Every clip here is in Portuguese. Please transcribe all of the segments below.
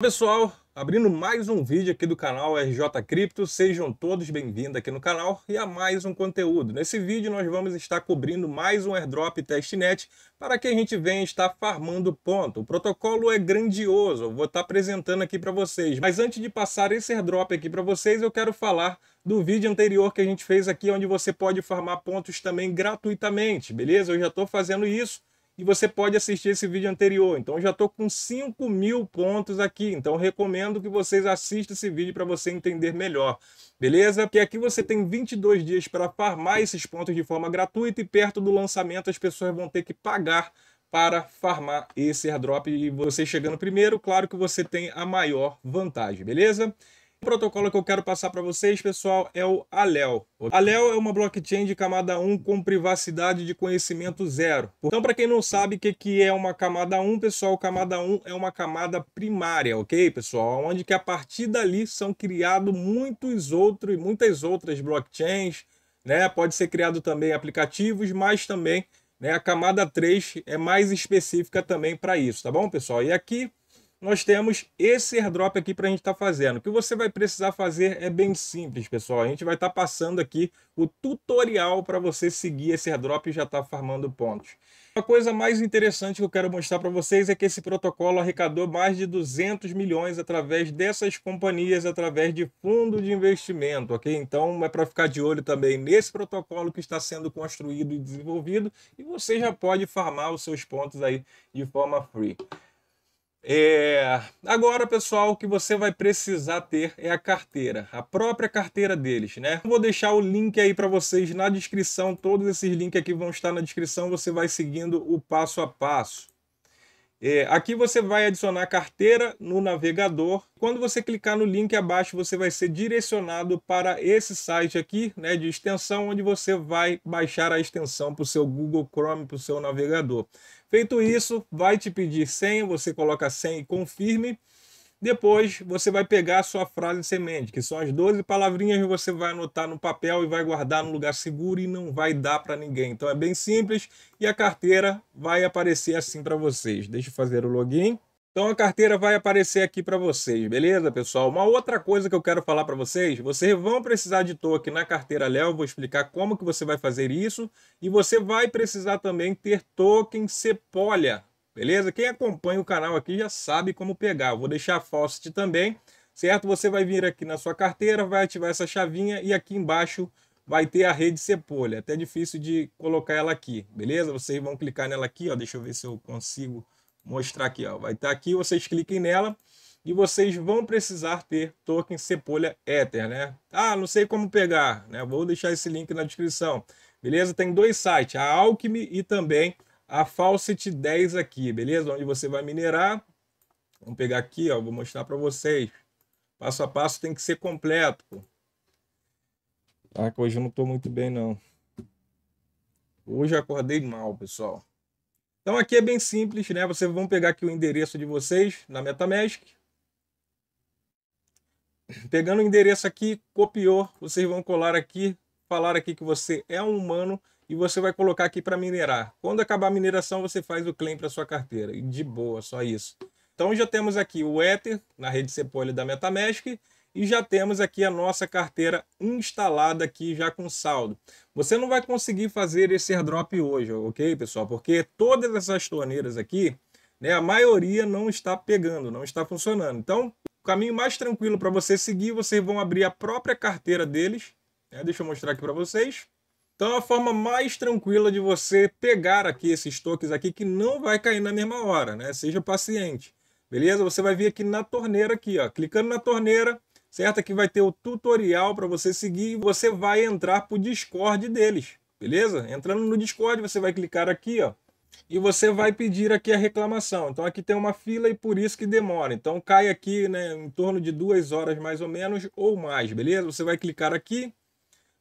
Pessoal, abrindo mais um vídeo aqui do canal RJ Cripto, sejam todos bem-vindos aqui no canal e a mais um conteúdo. Nesse vídeo nós vamos estar cobrindo mais um airdrop testnet para que a gente venha estar farmando ponto. O protocolo é grandioso, eu vou estar apresentando aqui para vocês. Mas antes de passar esse airdrop aqui para vocês, eu quero falar do vídeo anterior que a gente fez aqui, onde você pode farmar pontos também gratuitamente, beleza? Eu já estou fazendo isso e você pode assistir esse vídeo anterior. Então já estou com 5 mil pontos aqui, então recomendo que vocês assistam esse vídeo para você entender melhor, beleza? Porque aqui você tem 22 dias para farmar esses pontos de forma gratuita e perto do lançamento as pessoas vão ter que pagar para farmar esse airdrop e você chegando primeiro, claro que você tem a maior vantagem, beleza? O protocolo que eu quero passar para vocês, pessoal, é o ALEL. O ALEL é uma blockchain de camada 1 com privacidade de conhecimento zero. Então, para quem não sabe o que, é uma camada 1, pessoal, camada 1 é uma camada primária, ok, pessoal? Onde que a partir dali são criados muitos outros, e muitas outras blockchains, né? Pode ser criado também aplicativos, mas também né, a camada 3 é mais específica também para isso, tá bom, pessoal? E aqui nós temos esse airdrop aqui para a gente estar tá fazendo. O que você vai precisar fazer é bem simples, pessoal. A gente vai estar tá passando aqui o tutorial para você seguir esse airdrop e já estar tá farmando pontos. Uma coisa mais interessante que eu quero mostrar para vocês é que esse protocolo arrecadou mais de 200 milhões através dessas companhias, através de fundo de investimento, ok? Então é para ficar de olho também nesse protocolo que está sendo construído e desenvolvido e você já pode farmar os seus pontos aí de forma free. É... Agora, pessoal, o que você vai precisar ter é a carteira, a própria carteira deles, né? Vou deixar o link aí para vocês na descrição, todos esses links aqui vão estar na descrição, você vai seguindo o passo a passo. É, aqui você vai adicionar carteira no navegador. Quando você clicar no link abaixo, você vai ser direcionado para esse site aqui né, de extensão, onde você vai baixar a extensão para o seu Google Chrome, para o seu navegador. Feito isso, vai te pedir senha, você coloca senha e confirme. Depois você vai pegar a sua frase semente, que são as 12 palavrinhas que você vai anotar no papel e vai guardar no lugar seguro e não vai dar para ninguém. Então é bem simples e a carteira vai aparecer assim para vocês. Deixa eu fazer o login. Então a carteira vai aparecer aqui para vocês, beleza, pessoal? Uma outra coisa que eu quero falar para vocês, vocês vão precisar de token na carteira Léo, vou explicar como que você vai fazer isso, e você vai precisar também ter token Sepolia, beleza? Quem acompanha o canal aqui já sabe como pegar, eu vou deixar a Faucet também, certo? Você vai vir aqui na sua carteira, vai ativar essa chavinha e aqui embaixo vai ter a rede Sepolia, até difícil de colocar ela aqui, beleza? Vocês vão clicar nela aqui, ó, deixa eu ver se eu consigo mostrar aqui, ó. vai estar tá aqui, vocês cliquem nela e vocês vão precisar ter token Cepolha Ether, né? Ah, não sei como pegar, né? Vou deixar esse link na descrição. Beleza? Tem dois sites, a Alchemy e também a faucet 10 aqui, beleza? Onde você vai minerar. Vamos pegar aqui, ó, vou mostrar para vocês. Passo a passo tem que ser completo. Ah, que hoje eu não estou muito bem não. Hoje eu acordei mal, pessoal. Então aqui é bem simples, né? Vocês vão pegar aqui o endereço de vocês na MetaMask. Pegando o endereço aqui, copiou, vocês vão colar aqui, falar aqui que você é um humano e você vai colocar aqui para minerar. Quando acabar a mineração, você faz o claim para sua carteira. E de boa, só isso. Então já temos aqui o Ether na rede Cepolha da MetaMask e já temos aqui a nossa carteira instalada aqui já com saldo. Você não vai conseguir fazer esse airdrop hoje, ok, pessoal? Porque todas essas torneiras aqui, né, a maioria não está pegando, não está funcionando. Então, o caminho mais tranquilo para você seguir, vocês vão abrir a própria carteira deles. Né? Deixa eu mostrar aqui para vocês. Então, é a forma mais tranquila de você pegar aqui esses toques aqui, que não vai cair na mesma hora, né? Seja paciente. Beleza? Você vai vir aqui na torneira aqui, ó. Clicando na torneira, certo? Aqui é vai ter o tutorial para você seguir e você vai entrar para o Discord deles, beleza? Entrando no Discord, você vai clicar aqui, ó, e você vai pedir aqui a reclamação. Então aqui tem uma fila e por isso que demora. Então cai aqui né, em torno de duas horas mais ou menos ou mais, beleza? Você vai clicar aqui,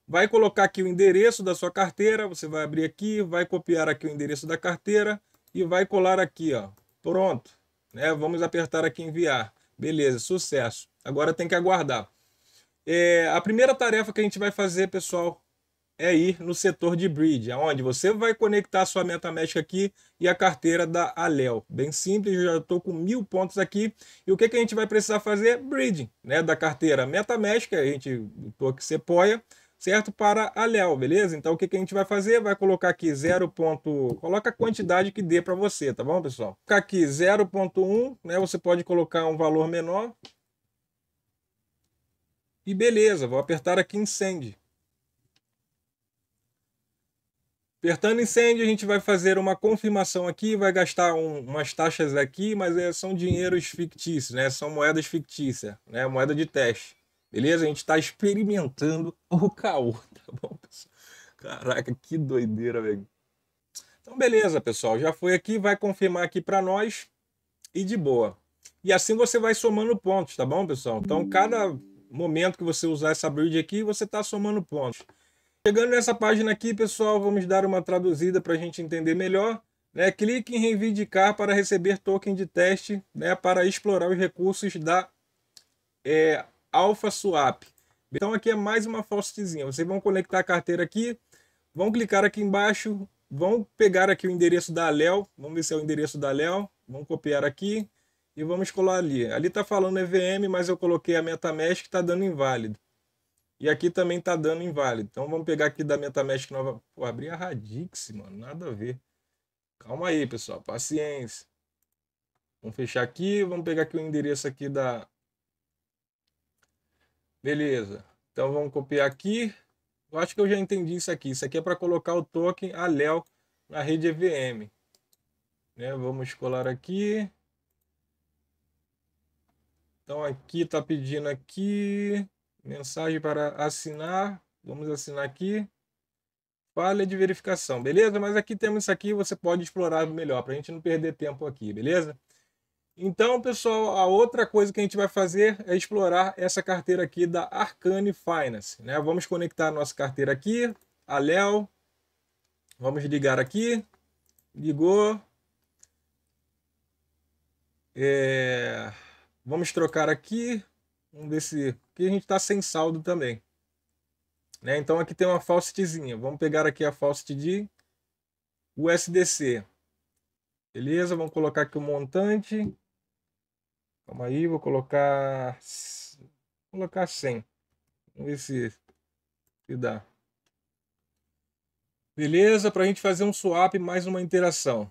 vai colocar aqui o endereço da sua carteira, você vai abrir aqui, vai copiar aqui o endereço da carteira e vai colar aqui, ó. Pronto. Né? Vamos apertar aqui enviar. Beleza, sucesso. Agora tem que aguardar. É, a primeira tarefa que a gente vai fazer, pessoal, é ir no setor de bridge, onde você vai conectar sua MetaMask aqui e a carteira da Alel. Bem simples, eu já estou com mil pontos aqui. E o que, que a gente vai precisar fazer? Bridging, né? Da carteira MetaMask, a gente estou aqui Sepoia, certo? Para aléu, beleza? Então o que, que a gente vai fazer? Vai colocar aqui 0. Ponto... Coloca a quantidade que dê para você, tá bom, pessoal? Ficar aqui 0.1, né? Você pode colocar um valor menor. E beleza, vou apertar aqui incende. Apertando incêndio, a gente vai fazer uma confirmação aqui, vai gastar um, umas taxas aqui, mas é, são dinheiros fictícios, né? São moedas fictícias, né? Moeda de teste. Beleza? A gente está experimentando o caô, tá bom, pessoal? Caraca, que doideira, velho. Então, beleza, pessoal. Já foi aqui, vai confirmar aqui para nós e de boa. E assim você vai somando pontos, tá bom, pessoal? Então, cada momento que você usar essa build aqui, você está somando pontos. Chegando nessa página aqui, pessoal, vamos dar uma traduzida para a gente entender melhor. Né? Clique em reivindicar para receber token de teste né? para explorar os recursos da é, Alpha Swap. Então aqui é mais uma faustezinha. Vocês vão conectar a carteira aqui, vão clicar aqui embaixo, vão pegar aqui o endereço da Léo, vamos ver se é o endereço da Léo, vamos copiar aqui e vamos colar ali. Ali está falando EVM, mas eu coloquei a MetaMask que está dando inválido. E aqui também está dando inválido. Então vamos pegar aqui da MetaMask nova. Pô, abri a Radix, mano, nada a ver. Calma aí, pessoal, paciência. Vamos fechar aqui, vamos pegar aqui o endereço aqui da Beleza. Então vamos copiar aqui. Eu acho que eu já entendi isso aqui. Isso aqui é para colocar o token ALEL na rede EVM. Né? Vamos colar aqui. Então aqui está pedindo aqui mensagem para assinar. Vamos assinar aqui. Falha de verificação, beleza? Mas aqui temos isso aqui, você pode explorar melhor para a gente não perder tempo aqui, beleza? Então, pessoal, a outra coisa que a gente vai fazer é explorar essa carteira aqui da Arcane Finance. Né? Vamos conectar a nossa carteira aqui, a Léo. Vamos ligar aqui. Ligou. É... Vamos trocar aqui. Vamos ver se... Aqui a gente está sem saldo também. Né? Então aqui tem uma falsityzinha. Vamos pegar aqui a falset de USDC. Beleza, vamos colocar aqui o montante. Calma aí, vou colocar. Vou colocar 100. Vamos ver se, se dá. Beleza, para a gente fazer um swap mais uma interação.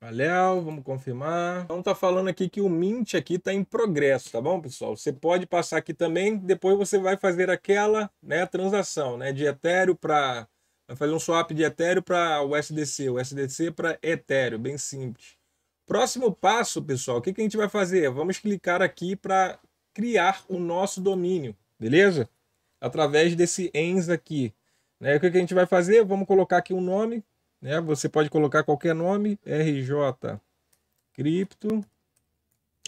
Valeu, vamos confirmar. Então tá falando aqui que o Mint aqui tá em progresso, tá bom, pessoal? Você pode passar aqui também, depois você vai fazer aquela né, transação né, de Ethereum para... Vai fazer um swap de Ethereum para USDC, USDC para Ethereum, bem simples. Próximo passo, pessoal, o que, que a gente vai fazer? Vamos clicar aqui para criar o nosso domínio, beleza? Através desse ENS aqui. Né? O que, que a gente vai fazer? Vamos colocar aqui um nome, né? Você pode colocar qualquer nome, RJ Cripto.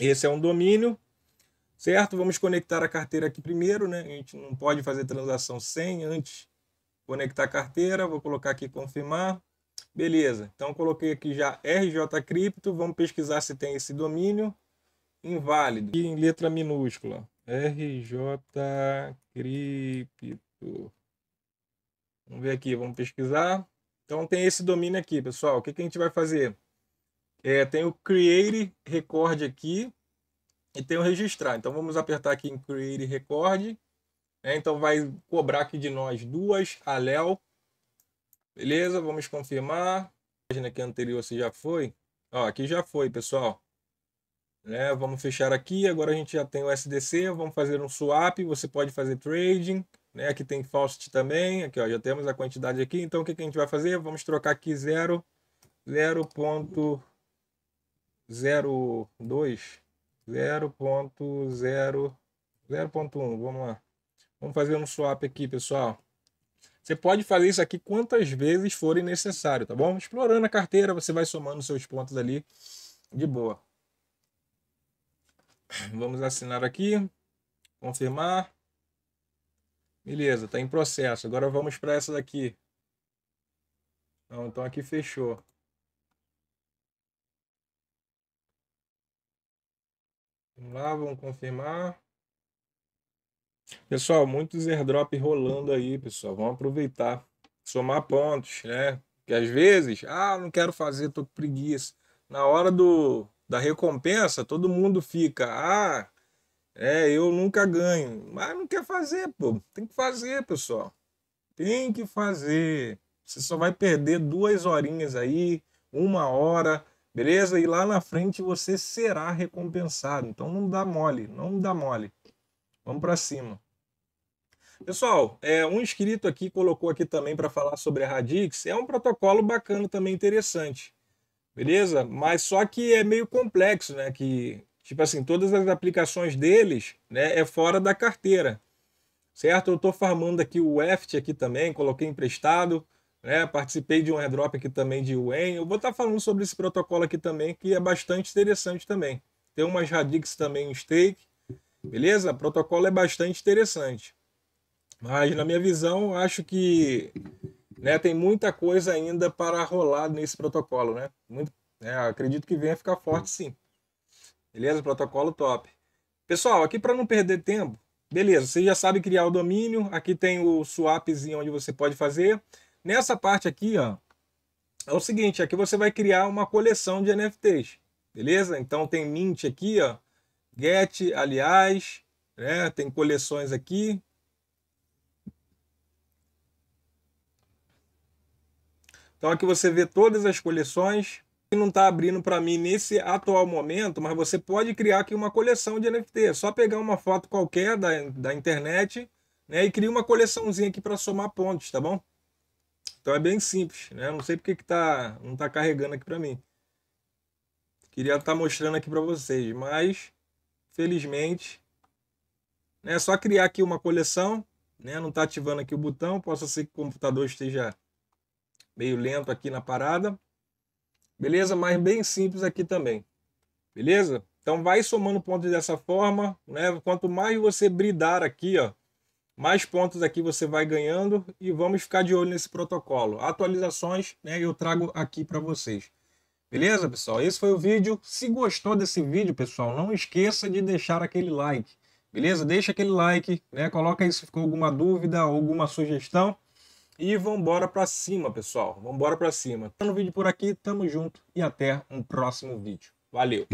Esse é um domínio, certo? Vamos conectar a carteira aqui primeiro, né? A gente não pode fazer transação sem antes conectar a carteira. Vou colocar aqui confirmar. Beleza, então coloquei aqui já RJ Cripto, vamos pesquisar se tem esse domínio inválido. E em letra minúscula, RJ Cripto. Vamos ver aqui, vamos pesquisar. Então tem esse domínio aqui, pessoal. O que, que a gente vai fazer? É, tem o Create Record aqui e tem o Registrar. Então vamos apertar aqui em Create Record. Né? Então vai cobrar aqui de nós duas, a Léo Beleza, vamos confirmar. A página aqui anterior se já foi. Ó, aqui já foi, pessoal. Né? Vamos fechar aqui. Agora a gente já tem o SDC. Vamos fazer um swap. Você pode fazer trading. Né? Aqui tem Faust também. Aqui ó, já temos a quantidade aqui. Então o que, que a gente vai fazer? Vamos trocar aqui 0, 0.02, 0.0, 0.1. Vamos lá. Vamos fazer um swap aqui, pessoal. Você pode fazer isso aqui quantas vezes forem necessário, tá bom? Explorando a carteira, você vai somando seus pontos ali de boa. Vamos assinar aqui. Confirmar. Beleza, está em processo. Agora vamos para essa daqui. Não, então aqui fechou. Vamos lá, vamos confirmar. Pessoal, muitos airdrop rolando aí, pessoal. Vamos aproveitar, somar pontos, né? Porque às vezes, ah, não quero fazer, tô com preguiça. Na hora do, da recompensa, todo mundo fica, ah, é, eu nunca ganho. Mas não quer fazer, pô. Tem que fazer, pessoal. Tem que fazer. Você só vai perder duas horinhas aí, uma hora, beleza? E lá na frente você será recompensado. Então não dá mole, não dá mole. Vamos para cima. Pessoal, é, um inscrito aqui colocou aqui também para falar sobre a Radix. É um protocolo bacana também, interessante. Beleza? Mas só que é meio complexo, né? Que, tipo assim, todas as aplicações deles né, é fora da carteira. Certo? Eu estou farmando aqui o EFT aqui também, coloquei emprestado. Né? Participei de um airdrop aqui também de UEM. Eu vou estar tá falando sobre esse protocolo aqui também, que é bastante interessante também. Tem umas Radix também em stake. Beleza? O protocolo é bastante interessante. Mas, na minha visão, acho que né, tem muita coisa ainda para rolar nesse protocolo. Né? Muito, né, acredito que venha ficar forte, sim. Beleza? Protocolo top. Pessoal, aqui para não perder tempo, beleza, você já sabe criar o domínio. Aqui tem o swapzinho onde você pode fazer. Nessa parte aqui, ó, é o seguinte, aqui você vai criar uma coleção de NFTs, beleza? Então tem mint aqui, ó, get, aliás, né? Tem coleções aqui, Então aqui você vê todas as coleções que não está abrindo para mim nesse atual momento, mas você pode criar aqui uma coleção de NFT. É só pegar uma foto qualquer da, da internet né, e criar uma coleçãozinha aqui para somar pontos, tá bom? Então é bem simples, né? Não sei porque que tá, não está carregando aqui para mim. Queria estar tá mostrando aqui para vocês, mas felizmente né, é né, só criar aqui uma coleção, né? Não está ativando aqui o botão, possa ser que o computador esteja meio lento aqui na parada. Beleza? Mas bem simples aqui também. Beleza? Então vai somando pontos dessa forma, né? Quanto mais você bridar aqui, ó, mais pontos aqui você vai ganhando e vamos ficar de olho nesse protocolo. Atualizações, né, eu trago aqui para vocês. Beleza, pessoal? Esse foi o vídeo. Se gostou desse vídeo, pessoal, não esqueça de deixar aquele like. Beleza? Deixa aquele like, né? Coloca aí se ficou alguma dúvida, alguma sugestão. E vambora pra cima, pessoal. Vambora pra cima. Tá no vídeo por aqui, tamo junto e até um próximo vídeo. Valeu!